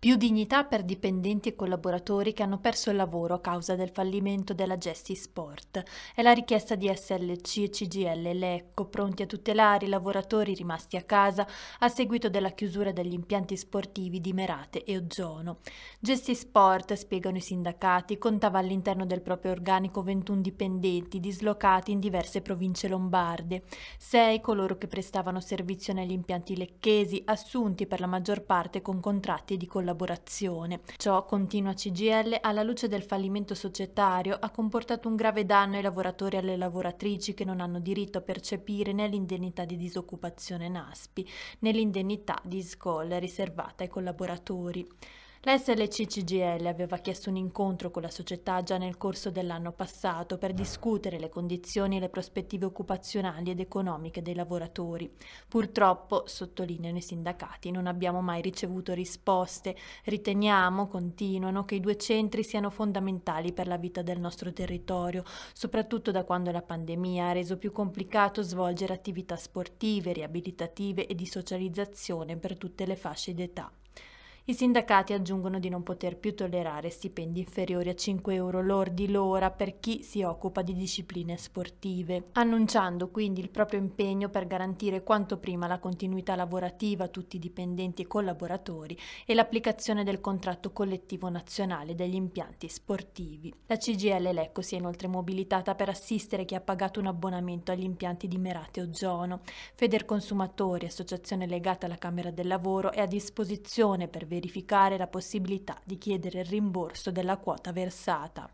Più dignità per dipendenti e collaboratori che hanno perso il lavoro a causa del fallimento della Gesti Sport. È la richiesta di SLC e CGL Lecco, pronti a tutelare i lavoratori rimasti a casa a seguito della chiusura degli impianti sportivi di Merate e Oggiono. Gesti Sport, spiegano i sindacati, contava all'interno del proprio organico 21 dipendenti dislocati in diverse province lombarde, 6 coloro che prestavano servizio negli impianti lecchesi, assunti per la maggior parte con contratti di collaborazione collaborazione. Ciò, continua CGL, alla luce del fallimento societario, ha comportato un grave danno ai lavoratori e alle lavoratrici che non hanno diritto a percepire né l'indennità di disoccupazione NASPI né l'indennità di SCOL riservata ai collaboratori. L'SLCCGL aveva chiesto un incontro con la società già nel corso dell'anno passato per discutere le condizioni e le prospettive occupazionali ed economiche dei lavoratori. Purtroppo, sottolineano i sindacati, non abbiamo mai ricevuto risposte. Riteniamo, continuano, che i due centri siano fondamentali per la vita del nostro territorio, soprattutto da quando la pandemia ha reso più complicato svolgere attività sportive, riabilitative e di socializzazione per tutte le fasce d'età. I sindacati aggiungono di non poter più tollerare stipendi inferiori a 5 euro lordi l'ora per chi si occupa di discipline sportive, annunciando quindi il proprio impegno per garantire quanto prima la continuità lavorativa a tutti i dipendenti e collaboratori e l'applicazione del contratto collettivo nazionale degli impianti sportivi. La CGL Lecco si è inoltre mobilitata per assistere chi ha pagato un abbonamento agli impianti di Merate Ozono. Consumatori, associazione legata alla Camera del Lavoro, è a disposizione per verificare verificare la possibilità di chiedere il rimborso della quota versata.